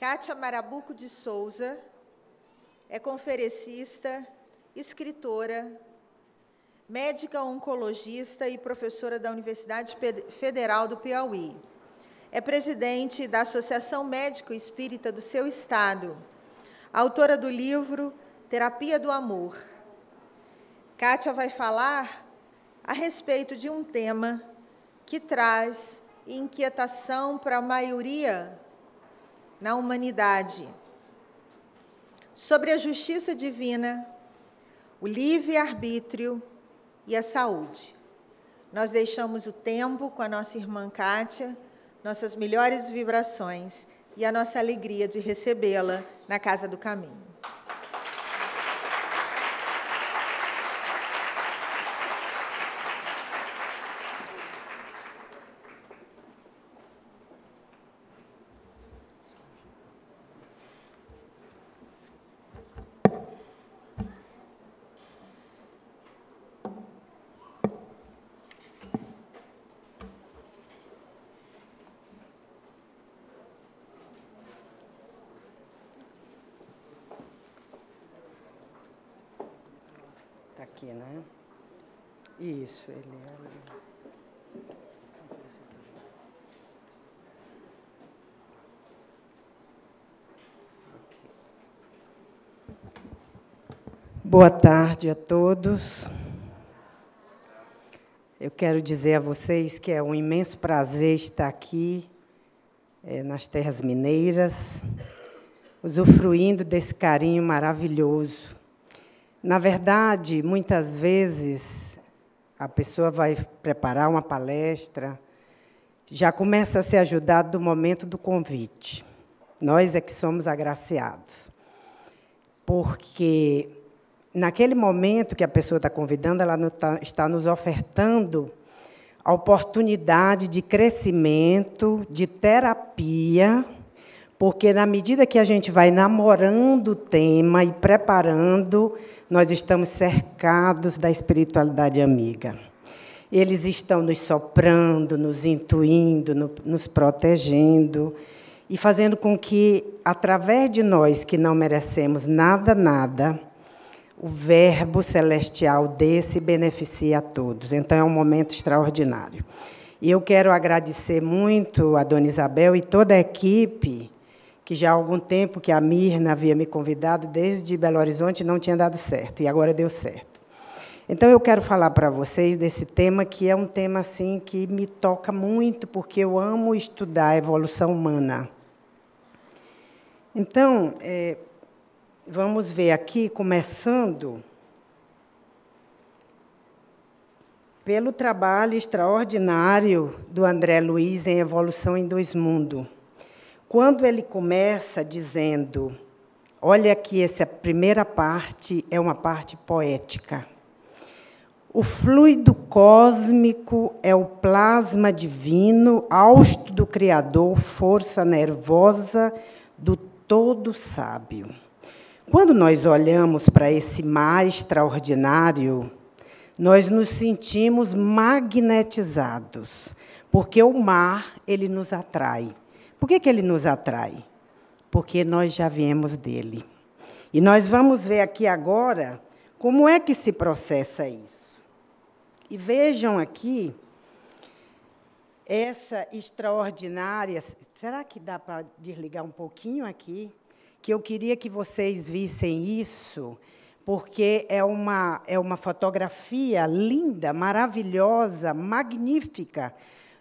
Cátia Marabuco de Souza é conferencista, escritora, médica oncologista e professora da Universidade Federal do Piauí. É presidente da Associação Médico Espírita do seu estado, autora do livro Terapia do Amor. Kátia vai falar a respeito de um tema que traz inquietação para a maioria na humanidade, sobre a justiça divina, o livre-arbítrio e a saúde. Nós deixamos o tempo com a nossa irmã Kátia, nossas melhores vibrações e a nossa alegria de recebê-la na Casa do Caminho. É, Boa tarde a todos. Eu quero dizer a vocês que é um imenso prazer estar aqui é, nas terras mineiras, usufruindo desse carinho maravilhoso. Na verdade, muitas vezes a pessoa vai preparar uma palestra, já começa a ser ajudado do momento do convite. Nós é que somos agraciados. Porque naquele momento que a pessoa está convidando, ela tá, está nos ofertando a oportunidade de crescimento, de terapia, porque na medida que a gente vai namorando o tema e preparando, nós estamos cercados da espiritualidade amiga. Eles estão nos soprando, nos intuindo, nos protegendo e fazendo com que, através de nós que não merecemos nada, nada, o Verbo celestial desse beneficie a todos. Então é um momento extraordinário. E eu quero agradecer muito a Dona Isabel e toda a equipe que já há algum tempo que a Mirna havia me convidado desde Belo Horizonte não tinha dado certo e agora deu certo. Então eu quero falar para vocês desse tema que é um tema assim que me toca muito porque eu amo estudar a evolução humana. Então é, vamos ver aqui começando pelo trabalho extraordinário do André Luiz em Evolução em Dois Mundos. Quando ele começa dizendo, olha que essa primeira parte é uma parte poética. O fluido cósmico é o plasma divino, austo do Criador, força nervosa do Todo Sábio. Quando nós olhamos para esse mar extraordinário, nós nos sentimos magnetizados, porque o mar ele nos atrai. Por que, que ele nos atrai? Porque nós já viemos dele. E nós vamos ver aqui agora como é que se processa isso. E vejam aqui essa extraordinária. Será que dá para desligar um pouquinho aqui? Que eu queria que vocês vissem isso, porque é uma, é uma fotografia linda, maravilhosa, magnífica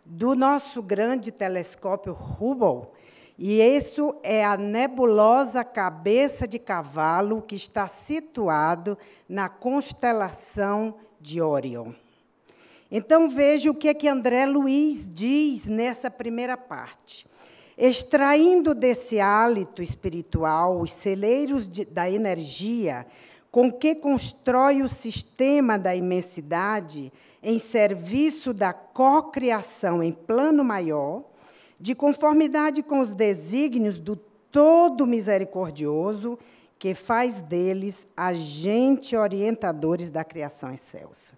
do nosso grande telescópio Hubble. E isso é a nebulosa Cabeça de Cavalo, que está situado na constelação de Orion. Então veja o que é que André Luiz diz nessa primeira parte. Extraindo desse hálito espiritual os celeiros de, da energia com que constrói o sistema da imensidade, em serviço da cocriação em plano maior, de conformidade com os desígnios do Todo Misericordioso, que faz deles agente orientadores da criação excelsa.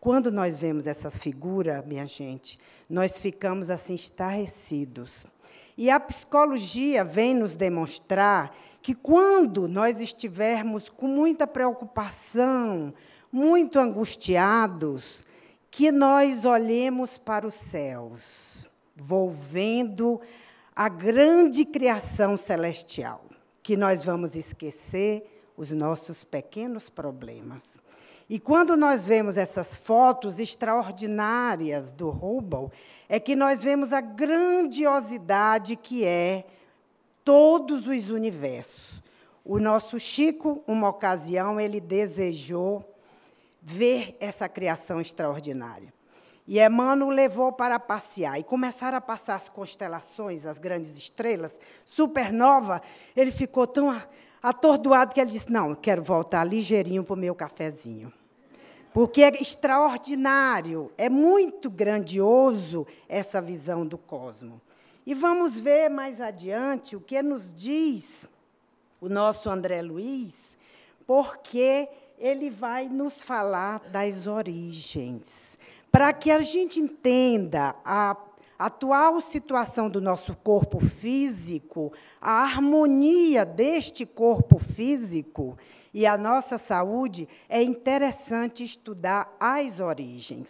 Quando nós vemos essa figura, minha gente, nós ficamos assim estarrecidos. E a psicologia vem nos demonstrar que quando nós estivermos com muita preocupação, muito angustiados, que nós olhemos para os céus, volvendo a grande criação celestial, que nós vamos esquecer os nossos pequenos problemas. E quando nós vemos essas fotos extraordinárias do Hubble, é que nós vemos a grandiosidade que é todos os universos. O nosso Chico, uma ocasião, ele desejou ver essa criação extraordinária. E Emmanuel levou para passear e começaram a passar as constelações, as grandes estrelas, supernova. Ele ficou tão atordoado que ele disse: Não, quero voltar ligeirinho para o meu cafezinho. Porque é extraordinário, é muito grandioso essa visão do cosmo. E vamos ver mais adiante o que nos diz o nosso André Luiz, porque ele vai nos falar das origens, para que a gente entenda a atual situação do nosso corpo físico, a harmonia deste corpo físico e a nossa saúde, é interessante estudar as origens.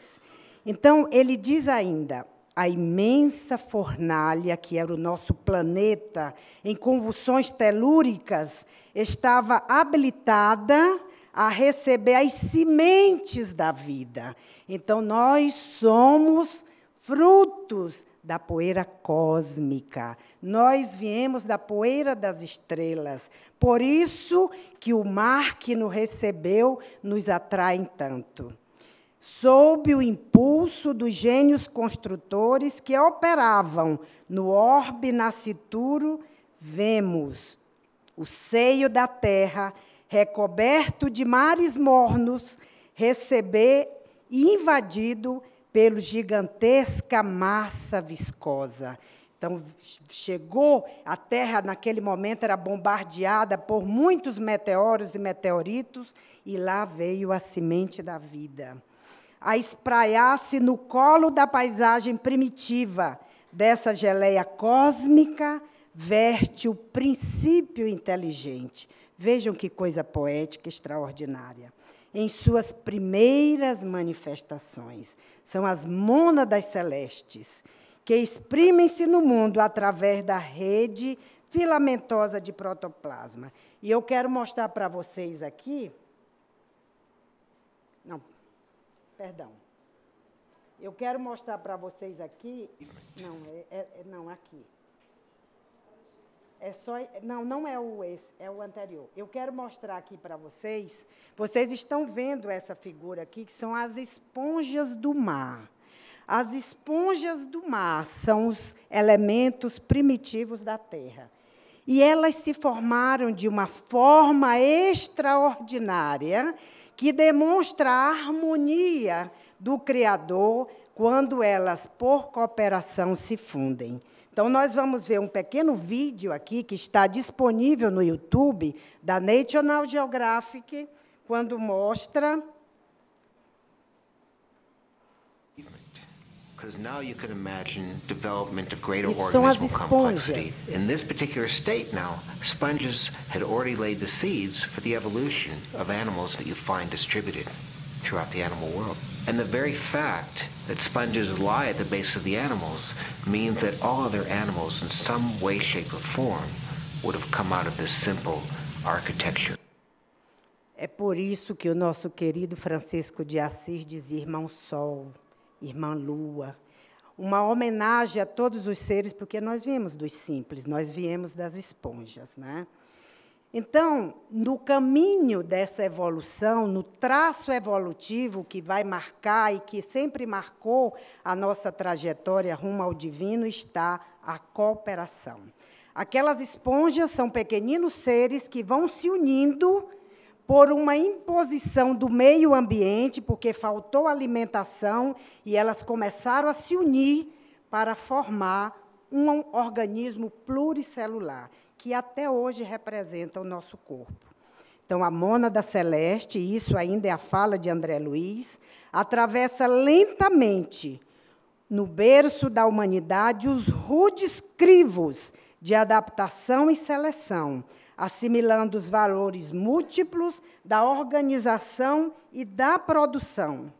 Então, ele diz ainda: a imensa fornalha, que era o nosso planeta, em convulsões telúricas, estava habilitada a receber as sementes da vida. Então, nós somos frutos da poeira cósmica. Nós viemos da poeira das estrelas. Por isso que o mar que nos recebeu nos atrai tanto. Sob o impulso dos gênios construtores que operavam no orbe nascituro, vemos o seio da terra recoberto de mares mornos, receber e invadido pela gigantesca massa viscosa. Então, chegou, a Terra naquele momento era bombardeada por muitos meteoros e meteoritos, e lá veio a semente da vida. A espraiar-se no colo da paisagem primitiva dessa geleia cósmica, verte o princípio inteligente. Vejam que coisa poética extraordinária. Em suas primeiras manifestações, são as mônadas celestes, que exprimem-se no mundo através da rede filamentosa de protoplasma. E eu quero mostrar para vocês aqui. Não, perdão. Eu quero mostrar para vocês aqui. Não, é, é, é não, aqui. É só, não, não é o esse, é o anterior. Eu quero mostrar aqui para vocês. Vocês estão vendo essa figura aqui, que são as esponjas do mar. As esponjas do mar são os elementos primitivos da terra. E elas se formaram de uma forma extraordinária que demonstra a harmonia do Criador quando elas, por cooperação, se fundem. Então, nós vamos ver um pequeno vídeo aqui que está disponível no YouTube da National Geographic, quando mostra. Isso são as esponjas. In this particular state now, sponges had already laid the seeds for the evolution of animals that you find distributed throughout the animal world. And the very fact that sponges lie at the base of the animals means that all other animals in some way, shape, or form would have come out of this simple architecture. É por isso que o nosso querido Francisco de Assis diz irmão Sol, irmã Lua, uma homenagem a todos os seres, porque nós viemos dos simples, nós viemos das esponjas, né? Então, no caminho dessa evolução, no traço evolutivo que vai marcar e que sempre marcou a nossa trajetória rumo ao divino, está a cooperação. Aquelas esponjas são pequeninos seres que vão se unindo por uma imposição do meio ambiente, porque faltou alimentação e elas começaram a se unir para formar um organismo pluricelular que até hoje representa o nosso corpo. Então, a mônada celeste, isso ainda é a fala de André Luiz, atravessa lentamente no berço da humanidade os rudes crivos de adaptação e seleção, assimilando os valores múltiplos da organização e da produção.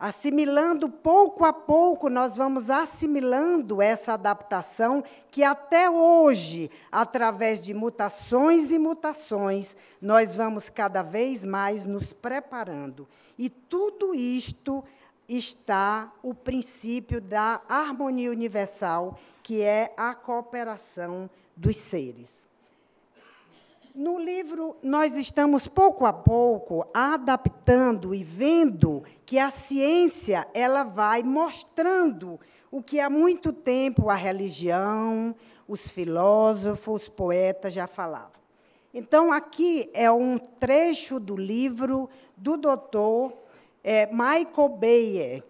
Assimilando pouco a pouco, nós vamos assimilando essa adaptação que até hoje, através de mutações e mutações, nós vamos cada vez mais nos preparando. E tudo isto está o princípio da harmonia universal, que é a cooperação dos seres. No livro, nós estamos pouco a pouco adaptando e vendo que a ciência ela vai mostrando o que há muito tempo a religião, os filósofos, os poetas já falavam. Então, aqui é um trecho do livro do doutor é, Michael Bayer,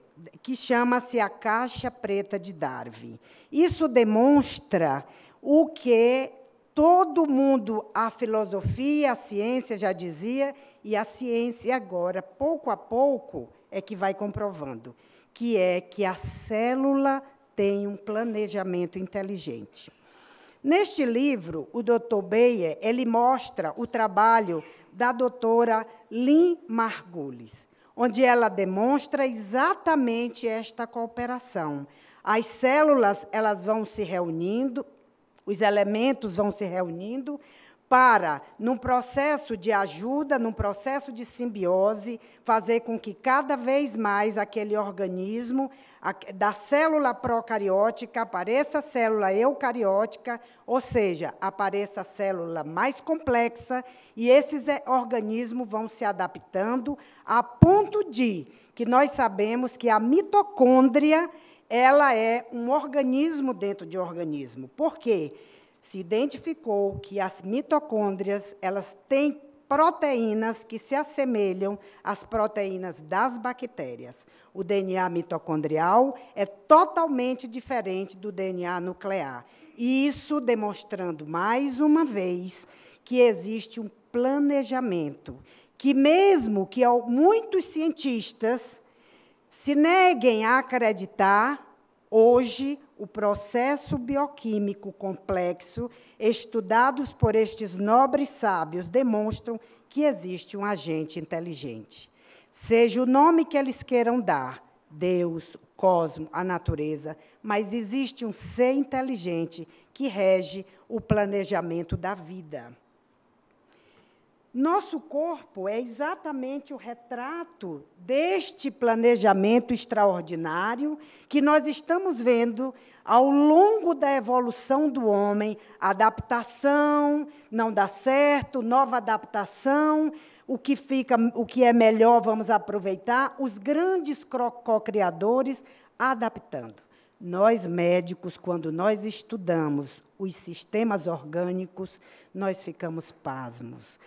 que chama-se A Caixa Preta de Darwin. Isso demonstra o que todo mundo, a filosofia, a ciência já dizia, e a ciência agora, pouco a pouco, é que vai comprovando, que é que a célula tem um planejamento inteligente. Neste livro, o Dr. Beyer, ele mostra o trabalho da doutora Lynn Margulis, onde ela demonstra exatamente esta cooperação. As células, elas vão se reunindo, os elementos vão se reunindo para, num processo de ajuda, num processo de simbiose, fazer com que cada vez mais aquele organismo, a, da célula procariótica, apareça a célula eucariótica, ou seja, apareça a célula mais complexa, e esses é, organismos vão se adaptando a ponto de que nós sabemos que a mitocôndria ela é um organismo dentro de organismo. Por quê? Se identificou que as mitocôndrias, elas têm proteínas que se assemelham às proteínas das bactérias. O DNA mitocondrial é totalmente diferente do DNA nuclear. Isso demonstrando mais uma vez que existe um planejamento, que mesmo que muitos cientistas se neguem a acreditar, hoje o processo bioquímico complexo estudados por estes nobres sábios demonstram que existe um agente inteligente. Seja o nome que eles queiram dar, Deus, o cosmo, a natureza, mas existe um ser inteligente que rege o planejamento da vida. Nosso corpo é exatamente o retrato deste planejamento extraordinário que nós estamos vendo ao longo da evolução do homem, adaptação, não dá certo, nova adaptação, o que fica, o que é melhor vamos aproveitar, os grandes co-criadores adaptando. Nós médicos, quando nós estudamos os sistemas orgânicos, nós ficamos pasmos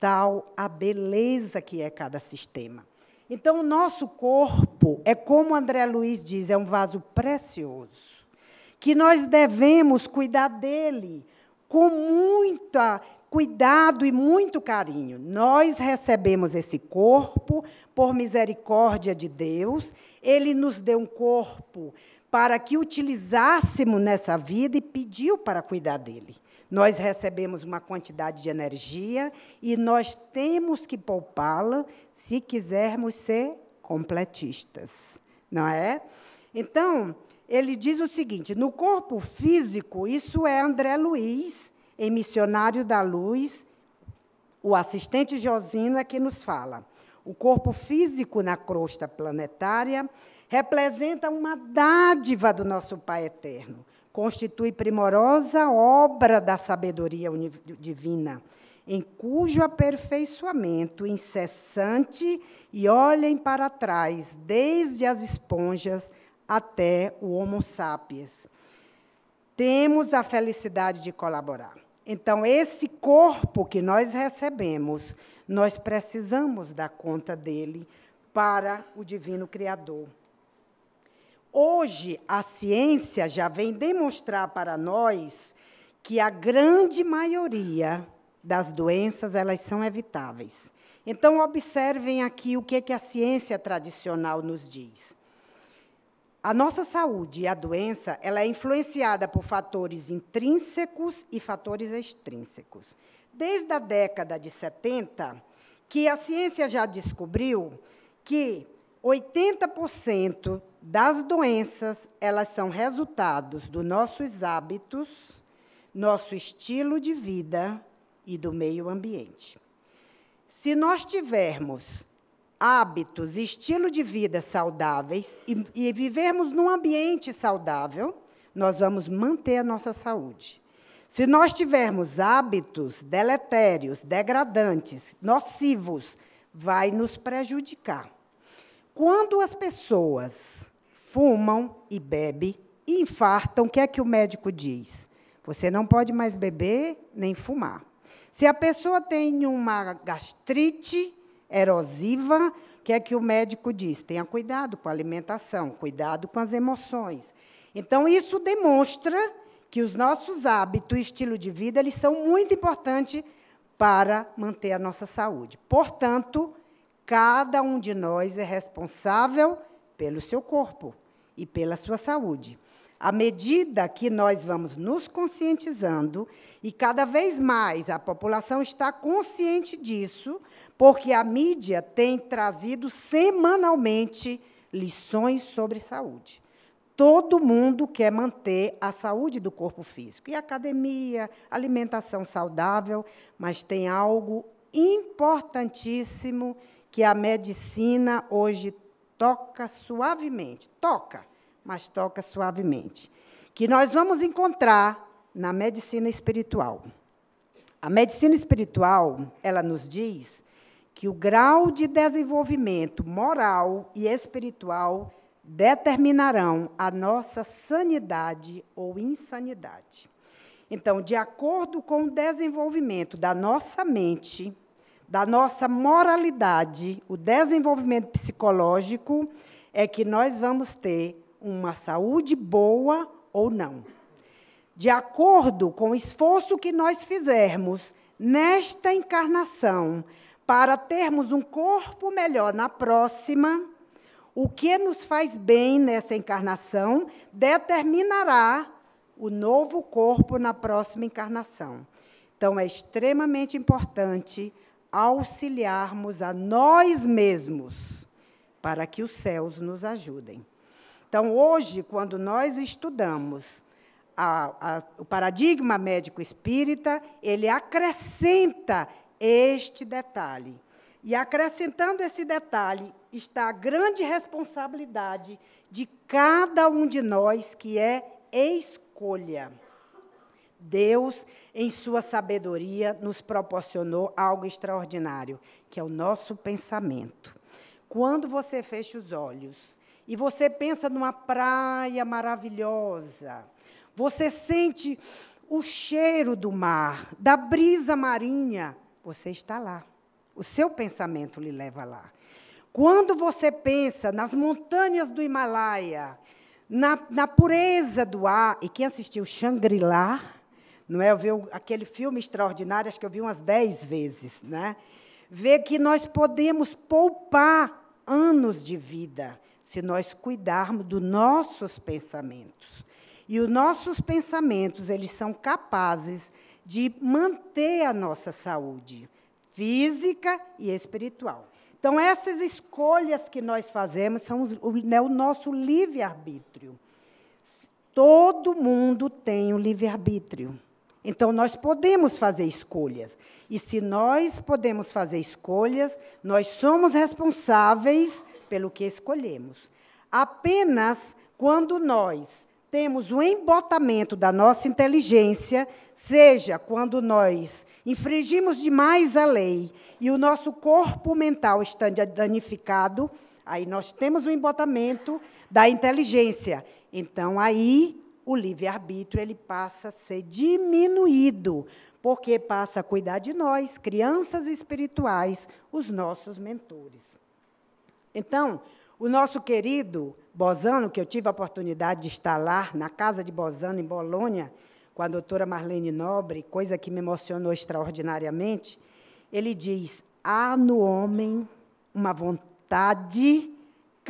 tal a beleza que é cada sistema. Então, o nosso corpo é, como André Luiz diz, é um vaso precioso, que nós devemos cuidar dele com muito cuidado e muito carinho. Nós recebemos esse corpo por misericórdia de Deus, ele nos deu um corpo para que utilizássemos nessa vida e pediu para cuidar dele. Nós recebemos uma quantidade de energia e nós temos que poupá-la se quisermos ser completistas, não é? Então, ele diz o seguinte: no corpo físico, isso é André Luiz, em Missionário da Luz, o assistente Josina é que nos fala. O corpo físico na crosta planetária representa uma dádiva do nosso Pai Eterno, constitui primorosa obra da sabedoria divina, em cujo aperfeiçoamento incessante e olhem para trás, desde as esponjas até o Homo sapiens. Temos a felicidade de colaborar. Então, esse corpo que nós recebemos, nós precisamos dar conta dele para o Divino Criador. Hoje, a ciência já vem demonstrar para nós que a grande maioria das doenças elas são evitáveis. Então, observem aqui o que, é que a ciência tradicional nos diz. A nossa saúde e a doença ela é influenciada por fatores intrínsecos e fatores extrínsecos. Desde a década de 70, que a ciência já descobriu que 80% das doenças, elas são resultados dos nossos hábitos, nosso estilo de vida e do meio ambiente. Se nós tivermos hábitos, estilo de vida saudáveis e, e vivermos num ambiente saudável, nós vamos manter a nossa saúde. Se nós tivermos hábitos deletérios, degradantes, nocivos, vai nos prejudicar. Quando as pessoas fumam e bebem e infartam, o que é que o médico diz? Você não pode mais beber nem fumar. Se a pessoa tem uma gastrite erosiva, o que é que o médico diz? Tenha cuidado com a alimentação, cuidado com as emoções. Então, isso demonstra que os nossos hábitos, estilo de vida, eles são muito importantes para manter a nossa saúde. Portanto, cada um de nós é responsável pelo seu corpo e pela sua saúde. À medida que nós vamos nos conscientizando, e cada vez mais a população está consciente disso, porque a mídia tem trazido semanalmente lições sobre saúde. Todo mundo quer manter a saúde do corpo físico, e academia, alimentação saudável, mas tem algo importantíssimo que a medicina hoje Toca suavemente, toca, mas toca suavemente. Que nós vamos encontrar na medicina espiritual. A medicina espiritual, ela nos diz que o grau de desenvolvimento moral e espiritual determinarão a nossa sanidade ou insanidade. Então, de acordo com o desenvolvimento da nossa mente, da nossa moralidade, o desenvolvimento psicológico, é que nós vamos ter uma saúde boa ou não. De acordo com o esforço que nós fizermos nesta encarnação para termos um corpo melhor na próxima, o que nos faz bem nessa encarnação determinará o novo corpo na próxima encarnação. Então, é extremamente importante auxiliarmos a nós mesmos para que os céus nos ajudem. Então, hoje, quando nós estudamos a, a, o paradigma médico espírita, ele acrescenta este detalhe. E acrescentando esse detalhe, está a grande responsabilidade de cada um de nós, que é escolha. Deus, em sua sabedoria, nos proporcionou algo extraordinário, que é o nosso pensamento. Quando você fecha os olhos e você pensa numa praia maravilhosa, você sente o cheiro do mar, da brisa marinha, você está lá. O seu pensamento lhe leva lá. Quando você pensa nas montanhas do Himalaia, na, na pureza do ar, e quem assistiu Shangri-La, não é? Eu vi aquele filme extraordinário, acho que eu vi umas dez vezes, né? Ver que nós podemos poupar anos de vida se nós cuidarmos dos nossos pensamentos. E os nossos pensamentos, eles são capazes de manter a nossa saúde física e espiritual. Então, essas escolhas que nós fazemos são o, né, o nosso livre-arbítrio. Todo mundo tem o um livre-arbítrio. Então, nós podemos fazer escolhas. E se nós podemos fazer escolhas, nós somos responsáveis pelo que escolhemos. Apenas quando nós temos o embotamento da nossa inteligência, seja quando nós infringimos demais a lei e o nosso corpo mental está danificado, aí nós temos o embotamento da inteligência. Então, aí o livre-arbítrio ele passa a ser diminuído, porque passa a cuidar de nós, crianças espirituais, os nossos mentores. Então, o nosso querido Bozano, que eu tive a oportunidade de estar lá, na casa de Bozano, em Bolônia, com a doutora Marlene Nobre, coisa que me emocionou extraordinariamente, ele diz: há no homem uma vontade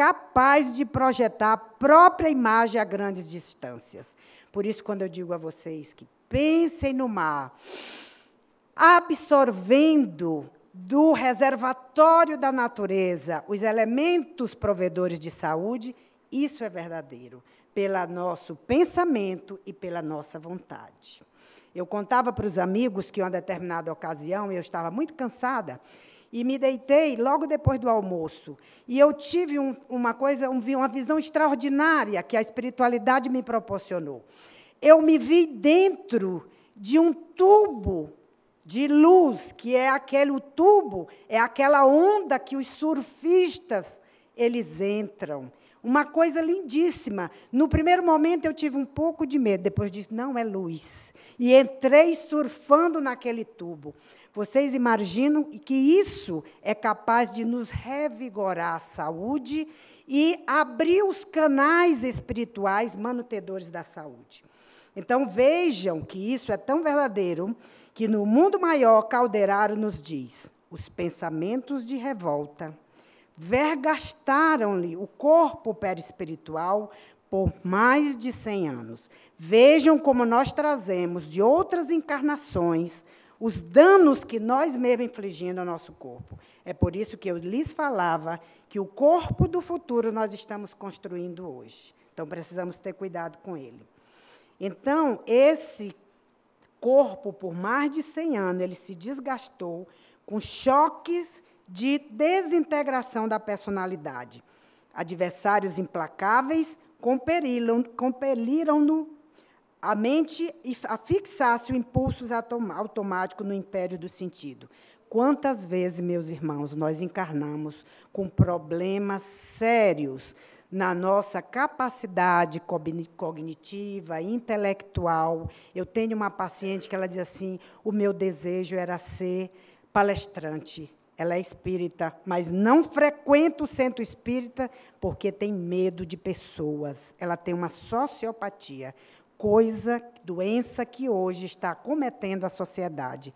capaz de projetar a própria imagem a grandes distâncias. Por isso, quando eu digo a vocês que pensem no mar, absorvendo do reservatório da natureza os elementos provedores de saúde, isso é verdadeiro, pelo nosso pensamento e pela nossa vontade. Eu contava para os amigos que, em uma determinada ocasião, eu estava muito cansada e me deitei logo depois do almoço. E eu tive um, uma coisa, um, uma visão extraordinária que a espiritualidade me proporcionou. Eu me vi dentro de um tubo de luz, que é aquele tubo, é aquela onda que os surfistas eles entram. Uma coisa lindíssima. No primeiro momento eu tive um pouco de medo, depois disse, não, é luz. E entrei surfando naquele tubo. Vocês imaginam que isso é capaz de nos revigorar a saúde e abrir os canais espirituais manutedores da saúde. Então vejam que isso é tão verdadeiro que no mundo maior Calderaro nos diz: os pensamentos de revolta vergastaram-lhe o corpo perispiritual por mais de 100 anos. Vejam como nós trazemos de outras encarnações os danos que nós mesmos infligindo ao nosso corpo. É por isso que eu lhes falava que o corpo do futuro nós estamos construindo hoje. Então precisamos ter cuidado com ele. Então, esse corpo, por mais de 100 anos, ele se desgastou com choques de desintegração da personalidade. Adversários implacáveis compeliram-no a mente afixasse o impulso automático no império do sentido. Quantas vezes, meus irmãos, nós encarnamos com problemas sérios na nossa capacidade cognitiva, intelectual. Eu tenho uma paciente que ela diz assim: o meu desejo era ser palestrante. Ela é espírita, mas não frequenta o centro espírita porque tem medo de pessoas. Ela tem uma sociopatia coisa, doença que hoje está cometendo a sociedade.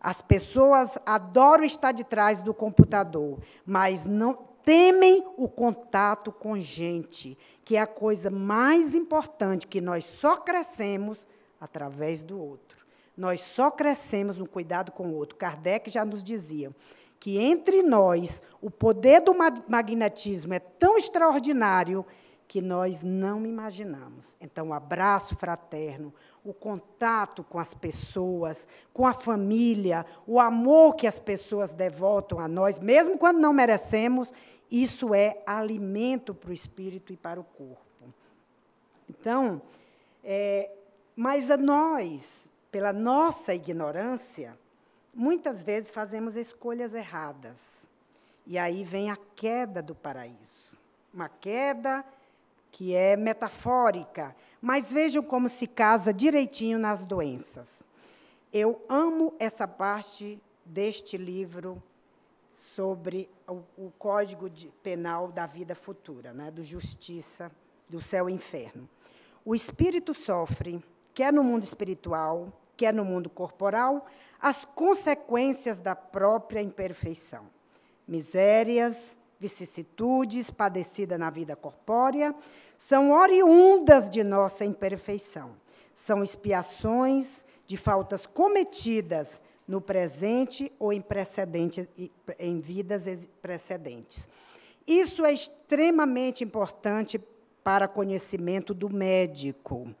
As pessoas adoram estar de trás do computador, mas não temem o contato com gente, que é a coisa mais importante, que nós só crescemos através do outro. Nós só crescemos no cuidado com o outro. Kardec já nos dizia que entre nós o poder do magnetismo é tão extraordinário que nós não imaginamos. Então, o abraço fraterno, o contato com as pessoas, com a família, o amor que as pessoas devotam a nós, mesmo quando não merecemos, isso é alimento para o espírito e para o corpo. Então, é, mas a nós, pela nossa ignorância, muitas vezes fazemos escolhas erradas. E aí vem a queda do paraíso. Uma queda que é metafórica, mas vejam como se casa direitinho nas doenças. Eu amo essa parte deste livro sobre o, o Código de, Penal da Vida Futura, né, do Justiça, do Céu e Inferno. O espírito sofre, quer no mundo espiritual, quer no mundo corporal, as consequências da própria imperfeição. Misérias, vicissitudes padecida na vida corpórea, são oriundas de nossa imperfeição. São expiações de faltas cometidas no presente ou em, precedente, em vidas precedentes. Isso é extremamente importante para conhecimento do médico,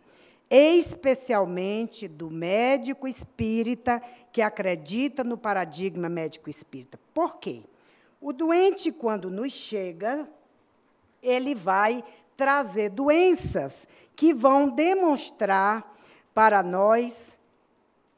especialmente do médico espírita que acredita no paradigma médico espírita. Por quê? O doente, quando nos chega, ele vai trazer doenças que vão demonstrar para nós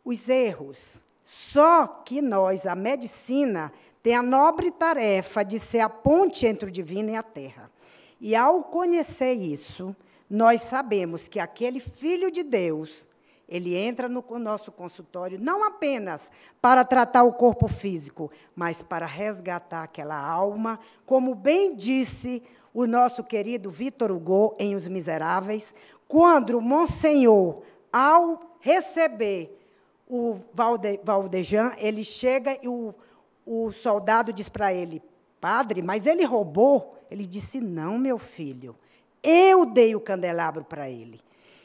os erros. Só que nós, a medicina, tem a nobre tarefa de ser a ponte entre o divino e a terra. E ao conhecer isso, nós sabemos que aquele filho de Deus ele entra no nosso consultório não apenas para tratar o corpo físico, mas para resgatar aquela alma, como bem disse o nosso querido Vitor Hugo em Os Miseráveis, quando Monsenhor, ao receber o Valde, Valdejan, ele chega e o, o soldado diz para ele: Padre, mas ele roubou? Ele disse: Não, meu filho, eu dei o candelabro para ele.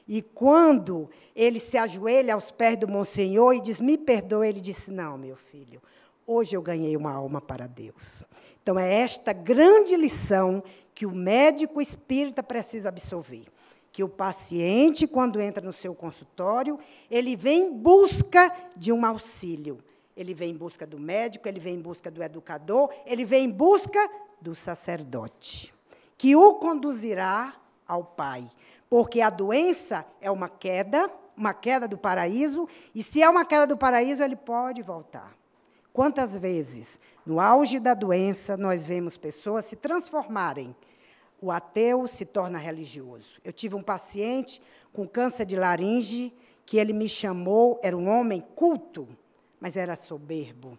E quando ele se ajoelha aos pés do Monsenhor e diz: Me perdoe, ele disse: Não, meu filho, hoje eu ganhei uma alma para Deus. Então, é esta grande lição que o médico espírita precisa absorver. Que o paciente, quando entra no seu consultório, ele vem em busca de um auxílio. Ele vem em busca do médico, ele vem em busca do educador, ele vem em busca do sacerdote, que o conduzirá ao Pai. Porque a doença é uma queda, uma queda do paraíso, e se é uma queda do paraíso, ele pode voltar. Quantas vezes, no auge da doença, nós vemos pessoas se transformarem? O ateu se torna religioso. Eu tive um paciente com câncer de laringe que ele me chamou, era um homem culto, mas era soberbo.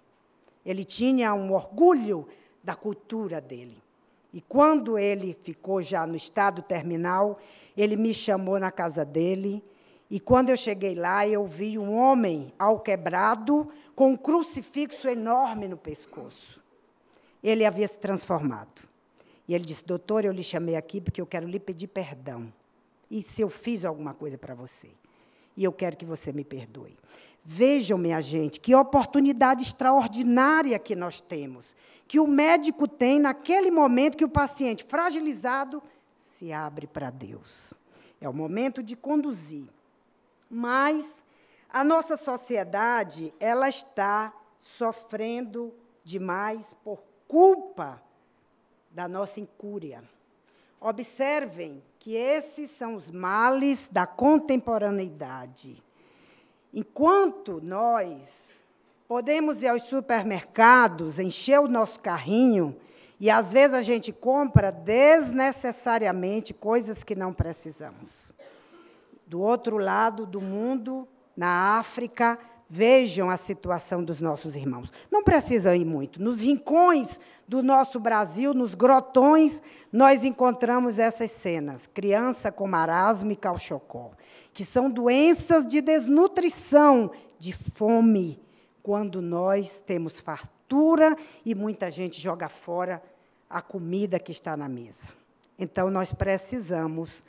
Ele tinha um orgulho da cultura dele. E quando ele ficou já no estado terminal, ele me chamou na casa dele. E quando eu cheguei lá, eu vi um homem ao quebrado com um crucifixo enorme no pescoço. Ele havia se transformado. E ele disse: Doutor, eu lhe chamei aqui porque eu quero lhe pedir perdão. E se eu fiz alguma coisa para você? E eu quero que você me perdoe. Vejam, minha gente, que oportunidade extraordinária que nós temos, que o médico tem naquele momento que o paciente fragilizado se abre para Deus. É o momento de conduzir. Mas a nossa sociedade, ela está sofrendo demais por culpa da nossa incúria. Observem que esses são os males da contemporaneidade Enquanto nós podemos ir aos supermercados, encher o nosso carrinho, e às vezes a gente compra desnecessariamente coisas que não precisamos. Do outro lado do mundo, na África, Vejam a situação dos nossos irmãos. Não precisa ir muito. Nos rincões do nosso Brasil, nos grotões, nós encontramos essas cenas. Criança com marasmo e calchocó, que são doenças de desnutrição, de fome, quando nós temos fartura e muita gente joga fora a comida que está na mesa. Então, nós precisamos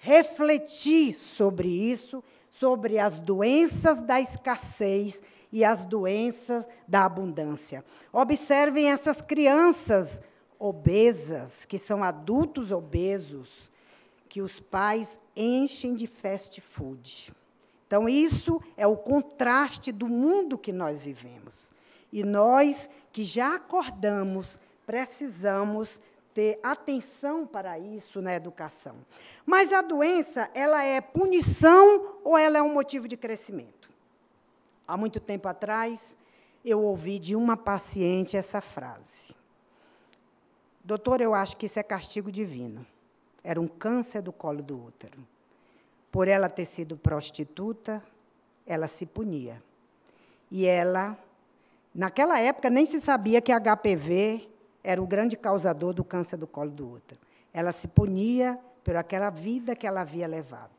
refletir sobre isso sobre as doenças da escassez e as doenças da abundância. Observem essas crianças obesas, que são adultos obesos, que os pais enchem de fast food. Então, isso é o contraste do mundo que nós vivemos. E nós, que já acordamos, precisamos ter atenção para isso na educação. Mas a doença, ela é punição ou ela é um motivo de crescimento? Há muito tempo atrás, eu ouvi de uma paciente essa frase. Doutor, eu acho que isso é castigo divino. Era um câncer do colo do útero. Por ela ter sido prostituta, ela se punia. E ela, naquela época, nem se sabia que HPV era o grande causador do câncer do colo do útero. Ela se punia por aquela vida que ela havia levado.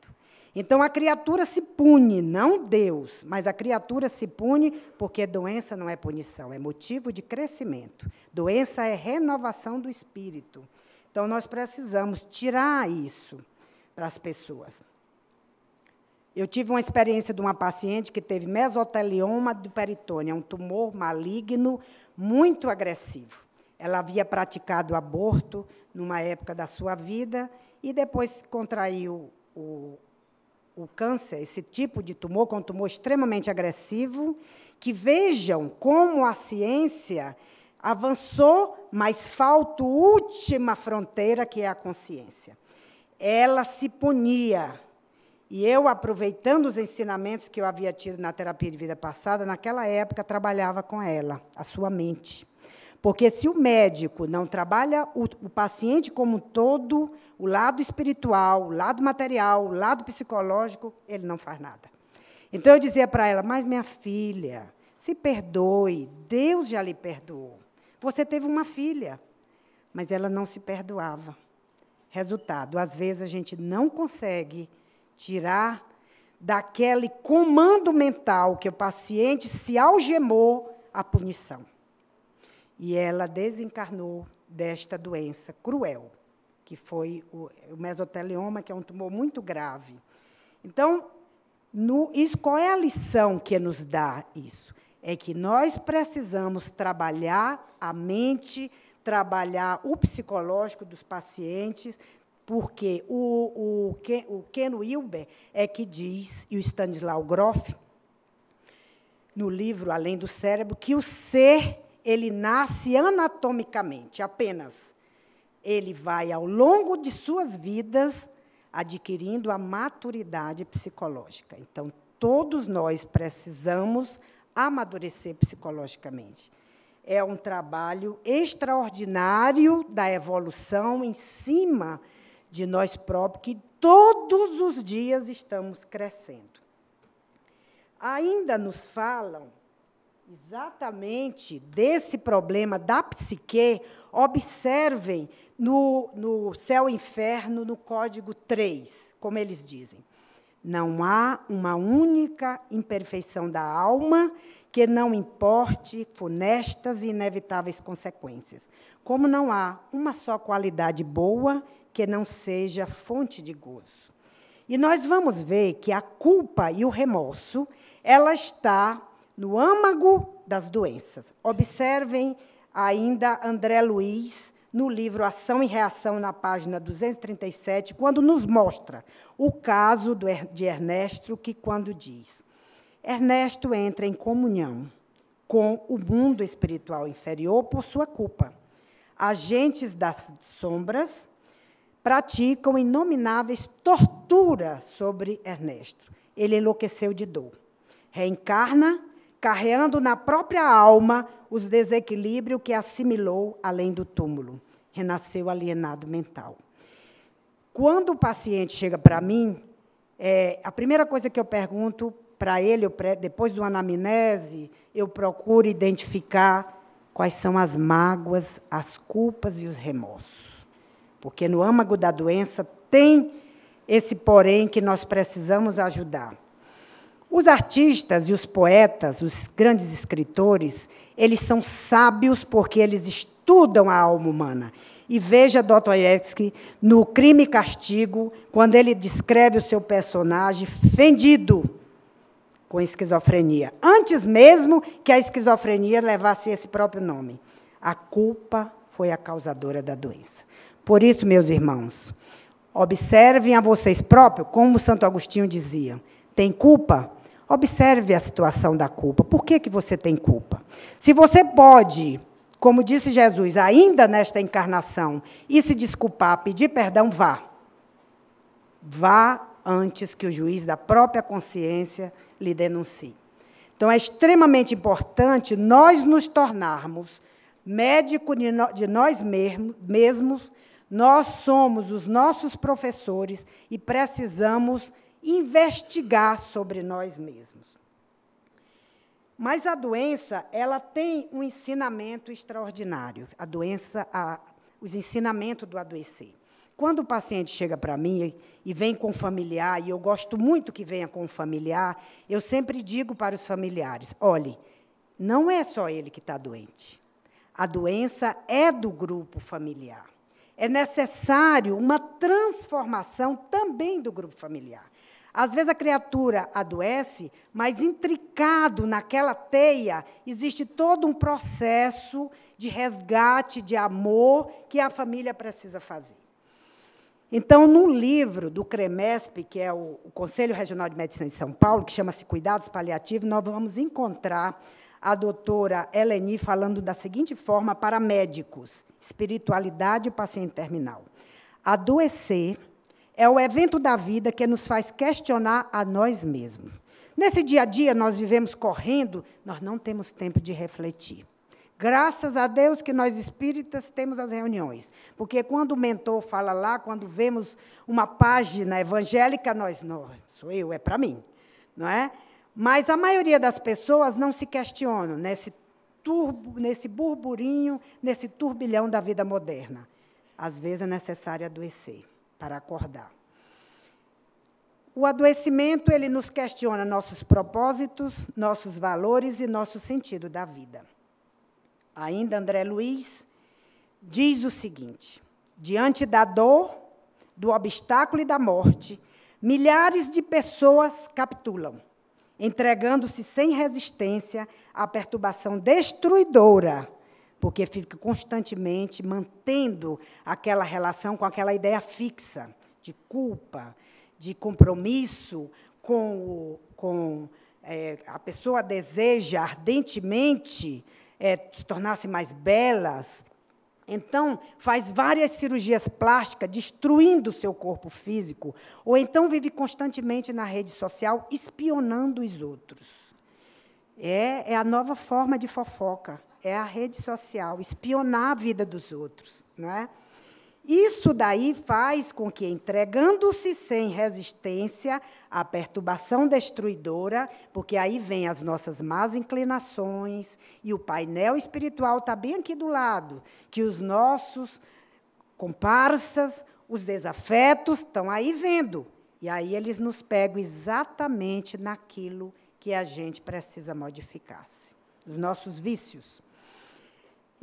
Então a criatura se pune, não Deus, mas a criatura se pune porque doença não é punição, é motivo de crescimento. Doença é renovação do espírito. Então nós precisamos tirar isso para as pessoas. Eu tive uma experiência de uma paciente que teve mesotelioma do peritônio, é um tumor maligno muito agressivo. Ela havia praticado aborto numa época da sua vida e depois contraiu o, o câncer, esse tipo de tumor, com é um tumor extremamente agressivo, que vejam como a ciência avançou, mas falta a última fronteira, que é a consciência. Ela se punia. E eu, aproveitando os ensinamentos que eu havia tido na terapia de vida passada, naquela época trabalhava com ela, a sua mente. Porque se o médico não trabalha o, o paciente como um todo, o lado espiritual, o lado material, o lado psicológico, ele não faz nada. Então eu dizia para ela: Mas minha filha, se perdoe, Deus já lhe perdoou. Você teve uma filha, mas ela não se perdoava. Resultado: às vezes a gente não consegue tirar daquele comando mental que o paciente se algemou a punição. E ela desencarnou desta doença cruel, que foi o, o mesotelioma, que é um tumor muito grave. Então, no, isso, qual é a lição que nos dá isso? É que nós precisamos trabalhar a mente, trabalhar o psicológico dos pacientes, porque o, o, Ken, o Ken Wilber é que diz, e o Stanislaw Groff, no livro Além do Cérebro, que o ser ele nasce anatomicamente apenas. Ele vai, ao longo de suas vidas, adquirindo a maturidade psicológica. Então, todos nós precisamos amadurecer psicologicamente. É um trabalho extraordinário da evolução em cima de nós próprios, que todos os dias estamos crescendo. Ainda nos falam Exatamente desse problema da psique, observem no, no Céu e Inferno, no código 3, como eles dizem. Não há uma única imperfeição da alma que não importe funestas e inevitáveis consequências. Como não há uma só qualidade boa que não seja fonte de gozo. E nós vamos ver que a culpa e o remorso, ela está no âmago das doenças. Observem ainda André Luiz no livro Ação e Reação, na página 237, quando nos mostra o caso de Ernesto, que quando diz: Ernesto entra em comunhão com o mundo espiritual inferior por sua culpa. Agentes das sombras praticam inomináveis torturas sobre Ernesto. Ele enlouqueceu de dor. Reencarna carregando na própria alma os desequilíbrios que assimilou além do túmulo. Renasceu alienado mental. Quando o paciente chega para mim, é, a primeira coisa que eu pergunto para ele, depois do anamnese, eu procuro identificar quais são as mágoas, as culpas e os remorsos. Porque no âmago da doença tem esse porém que nós precisamos ajudar. Os artistas e os poetas, os grandes escritores, eles são sábios porque eles estudam a alma humana. E veja Dostoiévski no Crime e Castigo, quando ele descreve o seu personagem fendido com esquizofrenia, antes mesmo que a esquizofrenia levasse esse próprio nome. A culpa foi a causadora da doença. Por isso, meus irmãos, observem a vocês próprios, como Santo Agostinho dizia: tem culpa? Observe a situação da culpa. Por que, que você tem culpa? Se você pode, como disse Jesus, ainda nesta encarnação, e se desculpar, pedir perdão, vá. Vá antes que o juiz da própria consciência lhe denuncie. Então, é extremamente importante nós nos tornarmos médico de nós mesmos. Nós somos os nossos professores e precisamos investigar sobre nós mesmos. Mas a doença, ela tem um ensinamento extraordinário. A doença, a, os ensinamentos do adoecer. Quando o paciente chega para mim e vem com familiar, e eu gosto muito que venha com familiar, eu sempre digo para os familiares: olhe, não é só ele que está doente. A doença é do grupo familiar. É necessário uma transformação também do grupo familiar. Às vezes a criatura adoece, mas intricado naquela teia existe todo um processo de resgate, de amor que a família precisa fazer. Então, no livro do CREMESP, que é o Conselho Regional de Medicina de São Paulo, que chama-se Cuidados Paliativos, nós vamos encontrar a doutora Eleni falando da seguinte forma para médicos: espiritualidade e paciente terminal. Adoecer é o evento da vida que nos faz questionar a nós mesmos. Nesse dia a dia, nós vivemos correndo, nós não temos tempo de refletir. Graças a Deus que nós espíritas temos as reuniões, porque quando o mentor fala lá, quando vemos uma página evangélica, nós, não, sou eu, é para mim, não é? Mas a maioria das pessoas não se questionam nesse, turbo, nesse burburinho, nesse turbilhão da vida moderna. Às vezes é necessário adoecer para acordar. O adoecimento ele nos questiona nossos propósitos, nossos valores e nosso sentido da vida. Ainda André Luiz diz o seguinte: diante da dor, do obstáculo e da morte, milhares de pessoas capitulam, entregando-se sem resistência à perturbação destruidora porque fica constantemente mantendo aquela relação com aquela ideia fixa de culpa, de compromisso com, o, com é, a pessoa deseja ardentemente é, se tornar-se mais belas. Então, faz várias cirurgias plásticas, destruindo o seu corpo físico, ou então vive constantemente na rede social, espionando os outros. É, é a nova forma de fofoca é a rede social, espionar a vida dos outros. Não é? Isso daí faz com que, entregando-se sem resistência à perturbação destruidora, porque aí vem as nossas más inclinações, e o painel espiritual está bem aqui do lado, que os nossos comparsas, os desafetos, estão aí vendo. E aí eles nos pegam exatamente naquilo que a gente precisa modificar-se, os nossos vícios.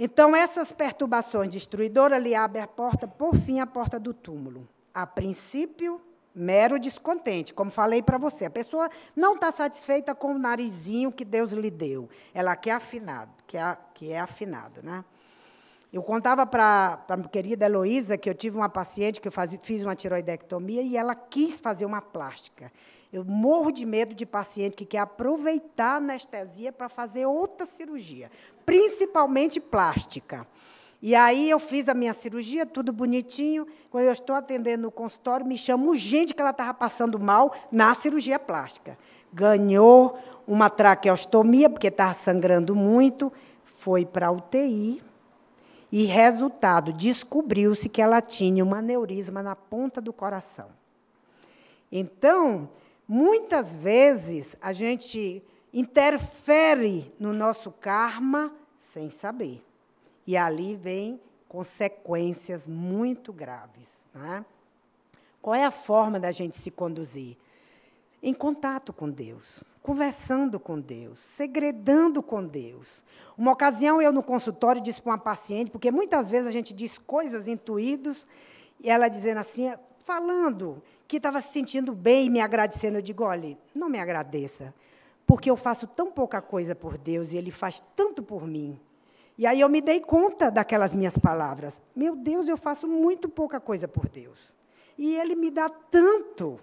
Então, essas perturbações destruidoras lhe abrem a porta, por fim, a porta do túmulo. A princípio, mero descontente, como falei para você. A pessoa não está satisfeita com o narizinho que Deus lhe deu. Ela quer afinado, quer, que é afinado, né? Eu contava para a querida Heloísa que eu tive uma paciente que eu faz, fiz uma tiroidectomia e ela quis fazer uma plástica. Eu morro de medo de paciente que quer aproveitar a anestesia para fazer outra cirurgia, principalmente plástica. E aí eu fiz a minha cirurgia, tudo bonitinho. Quando eu estou atendendo no consultório, me chama urgente que ela estava passando mal na cirurgia plástica. Ganhou uma traqueostomia, porque estava sangrando muito, foi para a UTI. E resultado, descobriu-se que ela tinha um aneurisma na ponta do coração. Então, Muitas vezes a gente interfere no nosso karma sem saber. E ali vem consequências muito graves. Né? Qual é a forma da gente se conduzir? Em contato com Deus, conversando com Deus, segredando com Deus. Uma ocasião eu no consultório disse para uma paciente, porque muitas vezes a gente diz coisas intuídos, e ela dizendo assim, falando, que estava se sentindo bem e me agradecendo. Eu digo: olhe, não me agradeça, porque eu faço tão pouca coisa por Deus e Ele faz tanto por mim. E aí eu me dei conta daquelas minhas palavras. Meu Deus, eu faço muito pouca coisa por Deus. E Ele me dá tanto.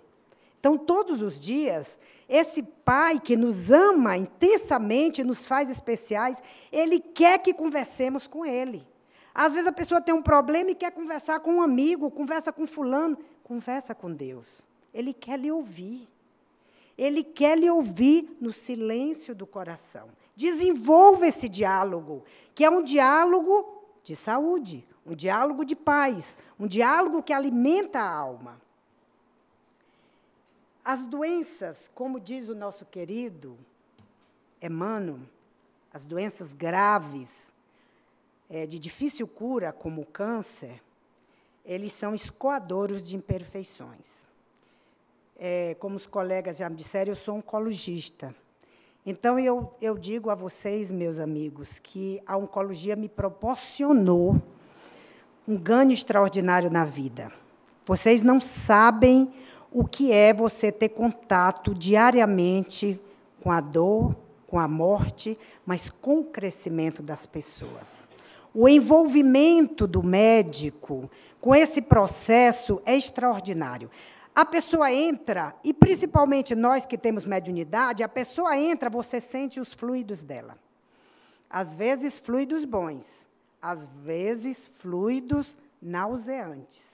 Então, todos os dias, esse Pai que nos ama intensamente, nos faz especiais, Ele quer que conversemos com Ele. Às vezes a pessoa tem um problema e quer conversar com um amigo, conversa com fulano. Conversa com Deus. Ele quer lhe ouvir. Ele quer lhe ouvir no silêncio do coração. Desenvolva esse diálogo, que é um diálogo de saúde, um diálogo de paz, um diálogo que alimenta a alma. As doenças, como diz o nosso querido Emmanuel, as doenças graves, é, de difícil cura, como o câncer, eles são escoadores de imperfeições. É, como os colegas já me disseram, eu sou oncologista. Então, eu, eu digo a vocês, meus amigos, que a oncologia me proporcionou um ganho extraordinário na vida. Vocês não sabem o que é você ter contato diariamente com a dor, com a morte, mas com o crescimento das pessoas. O envolvimento do médico com esse processo é extraordinário. A pessoa entra, e principalmente nós que temos mediunidade, a pessoa entra, você sente os fluidos dela. Às vezes, fluidos bons, às vezes, fluidos nauseantes.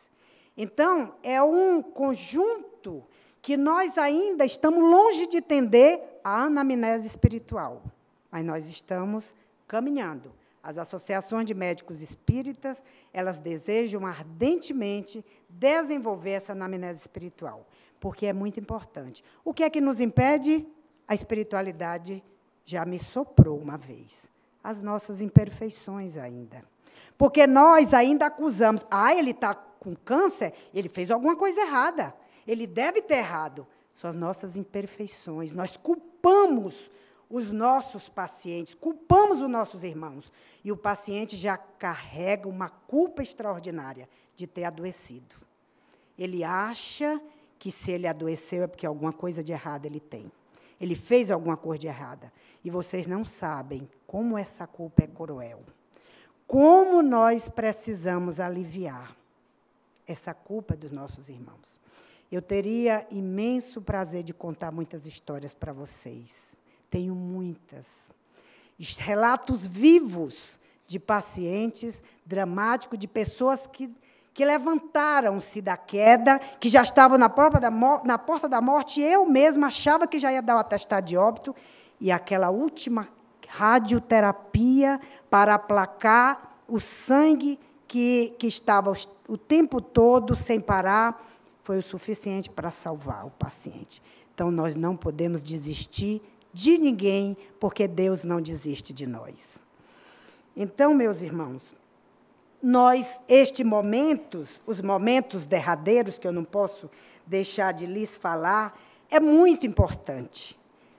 Então, é um conjunto que nós ainda estamos longe de entender a anamnese espiritual, mas nós estamos caminhando. As associações de médicos espíritas, elas desejam ardentemente desenvolver essa anamnese espiritual, porque é muito importante. O que é que nos impede? A espiritualidade já me soprou uma vez. As nossas imperfeições ainda. Porque nós ainda acusamos, ah, ele está com câncer, ele fez alguma coisa errada. Ele deve ter errado. São as nossas imperfeições. Nós culpamos os nossos pacientes, culpamos os nossos irmãos. E o paciente já carrega uma culpa extraordinária de ter adoecido. Ele acha que se ele adoeceu é porque alguma coisa de errado ele tem. Ele fez alguma coisa de errada. E vocês não sabem como essa culpa é cruel. Como nós precisamos aliviar essa culpa dos nossos irmãos. Eu teria imenso prazer de contar muitas histórias para vocês tenho muitas. Relatos vivos de pacientes, dramáticos, de pessoas que, que levantaram-se da queda, que já estavam na, da, na porta da morte, eu mesma achava que já ia dar o atestado de óbito, e aquela última radioterapia para aplacar o sangue que, que estava o tempo todo sem parar, foi o suficiente para salvar o paciente. Então, nós não podemos desistir de ninguém, porque Deus não desiste de nós. Então, meus irmãos, nós, estes momentos, os momentos derradeiros, que eu não posso deixar de lhes falar, é muito importante.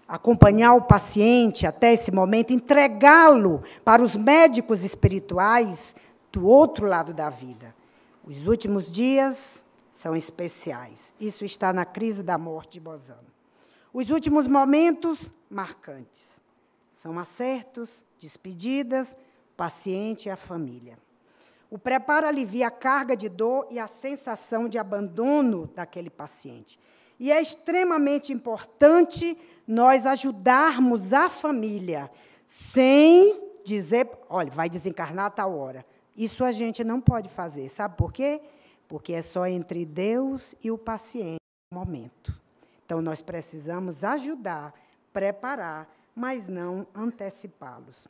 Acompanhar o paciente até esse momento, entregá-lo para os médicos espirituais do outro lado da vida. Os últimos dias são especiais. Isso está na crise da morte de Bozano. Os últimos momentos marcantes são acertos, despedidas, paciente e a família. O preparo alivia a carga de dor e a sensação de abandono daquele paciente. E é extremamente importante nós ajudarmos a família sem dizer, olha, vai desencarnar a tal hora. Isso a gente não pode fazer, sabe por quê? Porque é só entre Deus e o paciente o momento. Então, nós precisamos ajudar, preparar, mas não antecipá-los.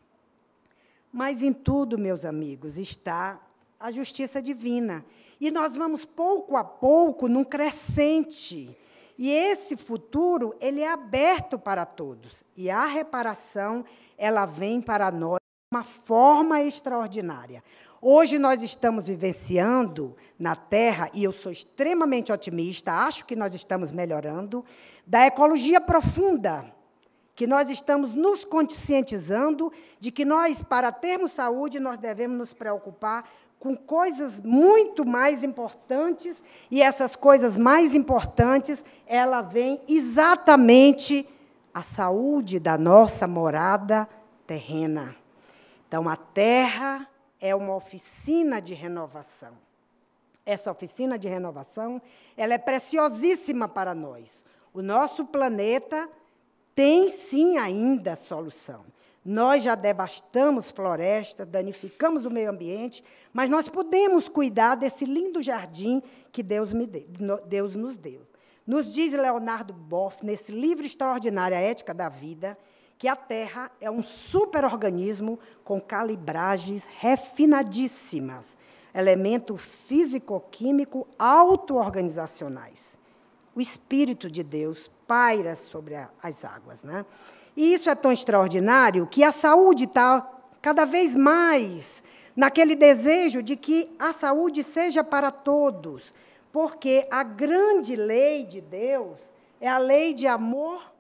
Mas em tudo, meus amigos, está a justiça divina. E nós vamos pouco a pouco num crescente. E esse futuro, ele é aberto para todos. E a reparação, ela vem para nós de uma forma extraordinária. Hoje nós estamos vivenciando na Terra, e eu sou extremamente otimista, acho que nós estamos melhorando, da ecologia profunda, que nós estamos nos conscientizando de que nós, para termos saúde, nós devemos nos preocupar com coisas muito mais importantes, e essas coisas mais importantes, ela vem exatamente a saúde da nossa morada terrena. Então, a terra é uma oficina de renovação. Essa oficina de renovação, ela é preciosíssima para nós. O nosso planeta tem sim ainda solução. Nós já devastamos florestas, danificamos o meio ambiente, mas nós podemos cuidar desse lindo jardim que Deus, de, Deus nos deu. Nos diz Leonardo Boff, nesse livro extraordinário, A Ética da Vida, que a Terra é um superorganismo com calibragens refinadíssimas, elemento físico-químico auto-organizacionais. O Espírito de Deus paira sobre a, as águas. Né? E isso é tão extraordinário que a saúde está cada vez mais naquele desejo de que a saúde seja para todos, porque a grande lei de Deus é a lei de amor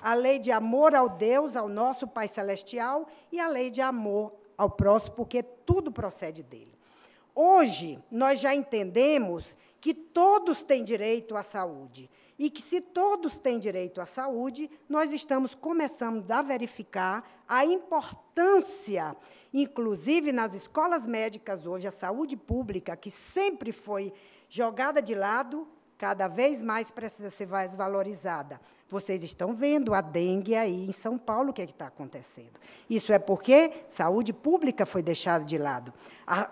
a lei de amor ao Deus, ao nosso Pai Celestial, e a lei de amor ao próximo, porque tudo procede dele. Hoje, nós já entendemos que todos têm direito à saúde. E que, se todos têm direito à saúde, nós estamos começando a verificar a importância, inclusive nas escolas médicas hoje, a saúde pública, que sempre foi jogada de lado, cada vez mais precisa ser mais valorizada. Vocês estão vendo a dengue aí em São Paulo, o que é está acontecendo. Isso é porque saúde pública foi deixada de lado. A,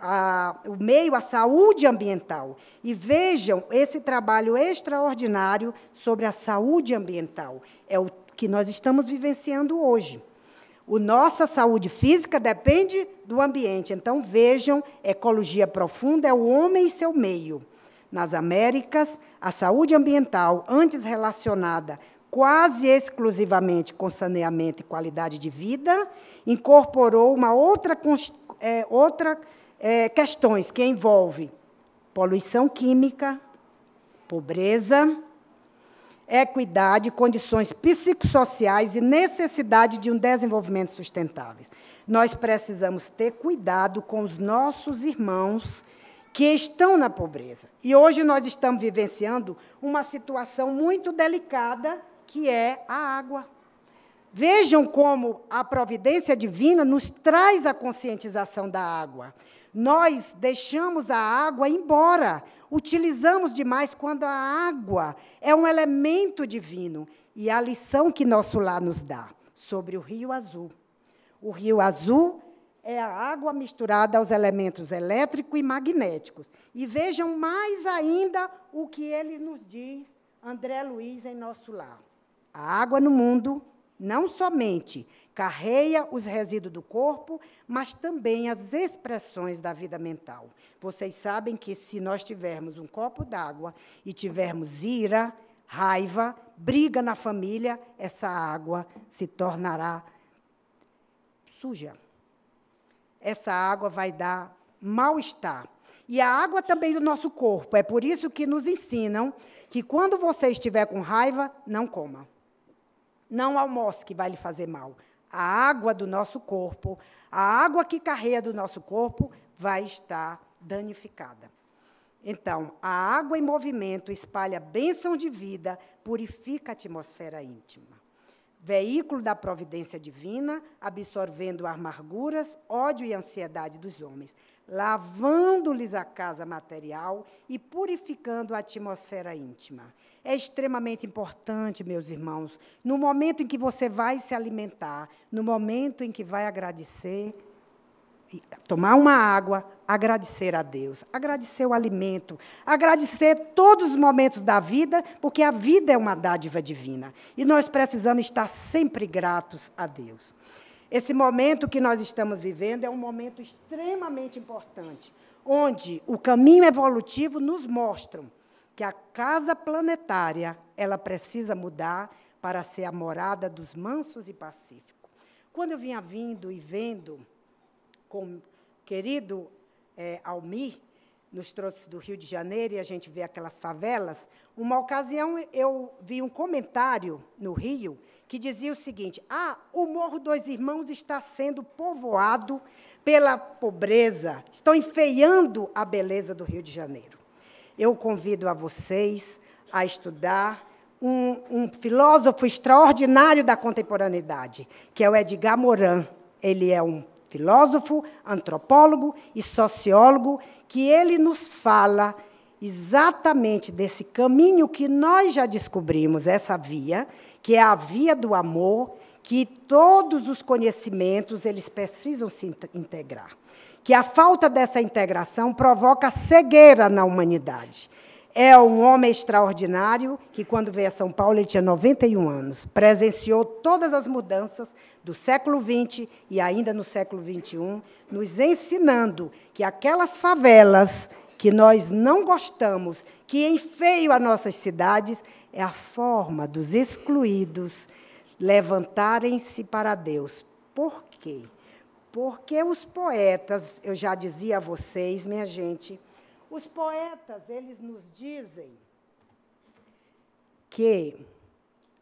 a, o meio, a saúde ambiental. E vejam esse trabalho extraordinário sobre a saúde ambiental. É o que nós estamos vivenciando hoje. O nossa saúde física depende do ambiente. Então vejam, ecologia profunda é o homem e seu meio. Nas Américas, a saúde ambiental, antes relacionada quase exclusivamente com saneamento e qualidade de vida, incorporou uma outra, é, outra é, questões que envolve poluição química, pobreza, equidade, condições psicossociais e necessidade de um desenvolvimento sustentável. Nós precisamos ter cuidado com os nossos irmãos que estão na pobreza. E hoje nós estamos vivenciando uma situação muito delicada que é a água. Vejam como a providência divina nos traz a conscientização da água. Nós deixamos a água embora, utilizamos demais quando a água é um elemento divino. E a lição que nosso lar nos dá sobre o rio azul. O rio azul é a água misturada aos elementos elétrico e magnéticos. E vejam mais ainda o que ele nos diz, André Luiz, em nosso lar. A água no mundo não somente carreia os resíduos do corpo, mas também as expressões da vida mental. Vocês sabem que se nós tivermos um copo d'água e tivermos ira, raiva, briga na família, essa água se tornará suja. Essa água vai dar mal-estar. E a água também do nosso corpo. É por isso que nos ensinam que quando você estiver com raiva, não coma. Não almoce que vai lhe fazer mal. A água do nosso corpo, a água que carrega do nosso corpo, vai estar danificada. Então, a água em movimento espalha bênção de vida, purifica a atmosfera íntima veículo da providência divina, absorvendo amarguras, ódio e ansiedade dos homens, lavando-lhes a casa material e purificando a atmosfera íntima. É extremamente importante, meus irmãos, no momento em que você vai se alimentar, no momento em que vai agradecer, tomar uma água, agradecer a Deus, agradecer o alimento, agradecer todos os momentos da vida, porque a vida é uma dádiva divina e nós precisamos estar sempre gratos a Deus. Esse momento que nós estamos vivendo é um momento extremamente importante, onde o caminho evolutivo nos mostra que a casa planetária, ela precisa mudar para ser a morada dos mansos e pacíficos. Quando eu vinha vindo e vendo com querido é, Almir, nos trouxe do Rio de Janeiro e a gente vê aquelas favelas. Uma ocasião eu vi um comentário no Rio que dizia o seguinte: Ah, o Morro dos Irmãos está sendo povoado pela pobreza, estão enfeiando a beleza do Rio de Janeiro. Eu convido a vocês a estudar um, um filósofo extraordinário da contemporaneidade, que é o Edgar Morin. Ele é um filósofo, antropólogo e sociólogo, que ele nos fala exatamente desse caminho que nós já descobrimos, essa via, que é a via do amor, que todos os conhecimentos eles precisam se integrar. Que a falta dessa integração provoca cegueira na humanidade é um homem extraordinário que, quando veio a São Paulo, ele tinha 91 anos. Presenciou todas as mudanças do século XX e ainda no século XXI, nos ensinando que aquelas favelas que nós não gostamos, que enfeiam as nossas cidades, é a forma dos excluídos levantarem-se para Deus. Por quê? Porque os poetas, eu já dizia a vocês, minha gente, os poetas, eles nos dizem que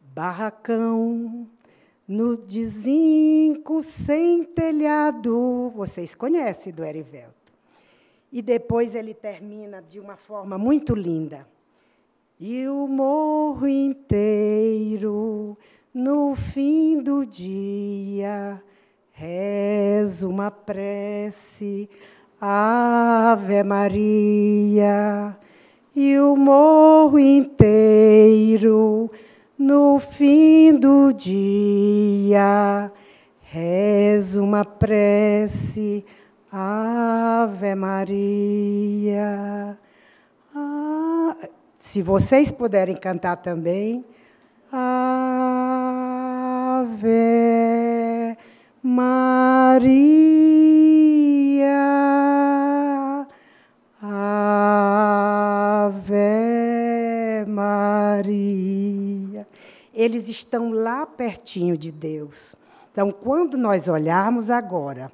barracão no desinco zinco sem telhado, vocês conhecem do Erivelto. E depois ele termina de uma forma muito linda. E o morro inteiro, no fim do dia, reza uma prece Ave Maria, e o morro inteiro, no fim do dia, reza uma prece, Ave Maria. Ah, se vocês puderem cantar também, Ave Maria. Maria. Eles estão lá pertinho de Deus. Então, quando nós olharmos agora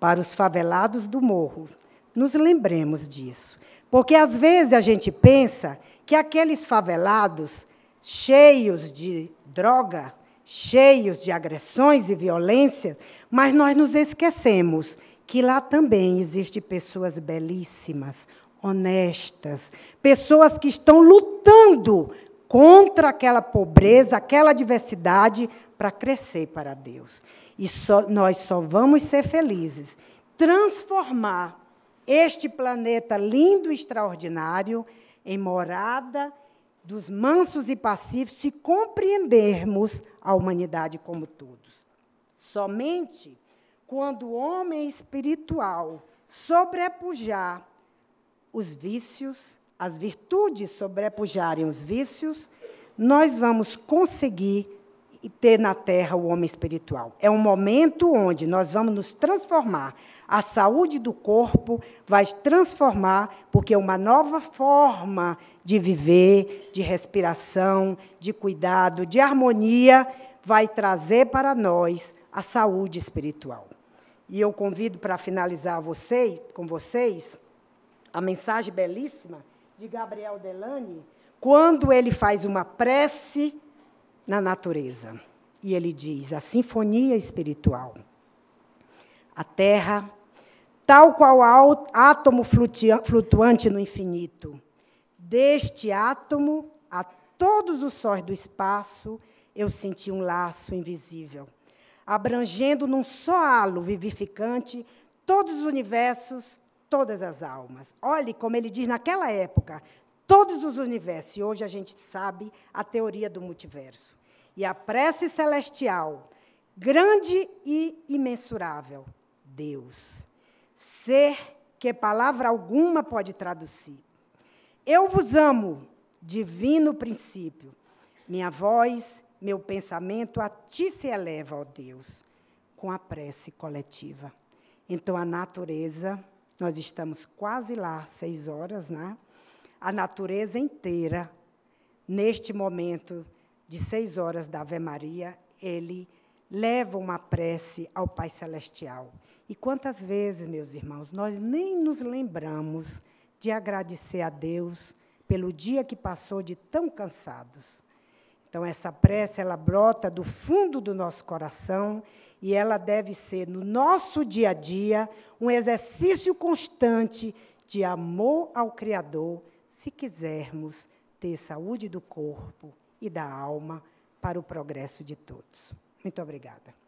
para os favelados do morro, nos lembremos disso. Porque às vezes a gente pensa que aqueles favelados cheios de droga, cheios de agressões e violência, mas nós nos esquecemos que lá também existem pessoas belíssimas, honestas, pessoas que estão lutando contra aquela pobreza, aquela adversidade, para crescer para Deus. E só, nós só vamos ser felizes, transformar este planeta lindo e extraordinário em morada dos mansos e pacíficos se compreendermos a humanidade como todos. Somente quando o homem espiritual sobrepujar os vícios, as virtudes sobrepujarem os vícios, nós vamos conseguir ter na terra o homem espiritual. É um momento onde nós vamos nos transformar. A saúde do corpo vai transformar, porque é uma nova forma de viver, de respiração, de cuidado, de harmonia, vai trazer para nós a saúde espiritual. E eu convido para finalizar vocês, com vocês a mensagem belíssima de Gabriel Delany, quando ele faz uma prece na natureza. E ele diz: a sinfonia espiritual. A terra, tal qual átomo flutuante no infinito, deste átomo a todos os sóis do espaço, eu senti um laço invisível, abrangendo num só halo vivificante todos os universos todas as almas. Olhe como ele diz naquela época, todos os universos. E hoje a gente sabe a teoria do multiverso. E a prece celestial, grande e imensurável, Deus. Ser que palavra alguma pode traduzir. Eu vos amo, divino princípio. Minha voz, meu pensamento a ti se eleva, ó Deus, com a prece coletiva. Então a natureza nós estamos quase lá, seis horas, né? A natureza inteira, neste momento de seis horas da Ave Maria, ele leva uma prece ao Pai Celestial. E quantas vezes, meus irmãos, nós nem nos lembramos de agradecer a Deus pelo dia que passou de tão cansados. Então, essa prece, ela brota do fundo do nosso coração e ela deve ser, no nosso dia a dia, um exercício constante de amor ao Criador, se quisermos ter saúde do corpo e da alma para o progresso de todos. Muito obrigada.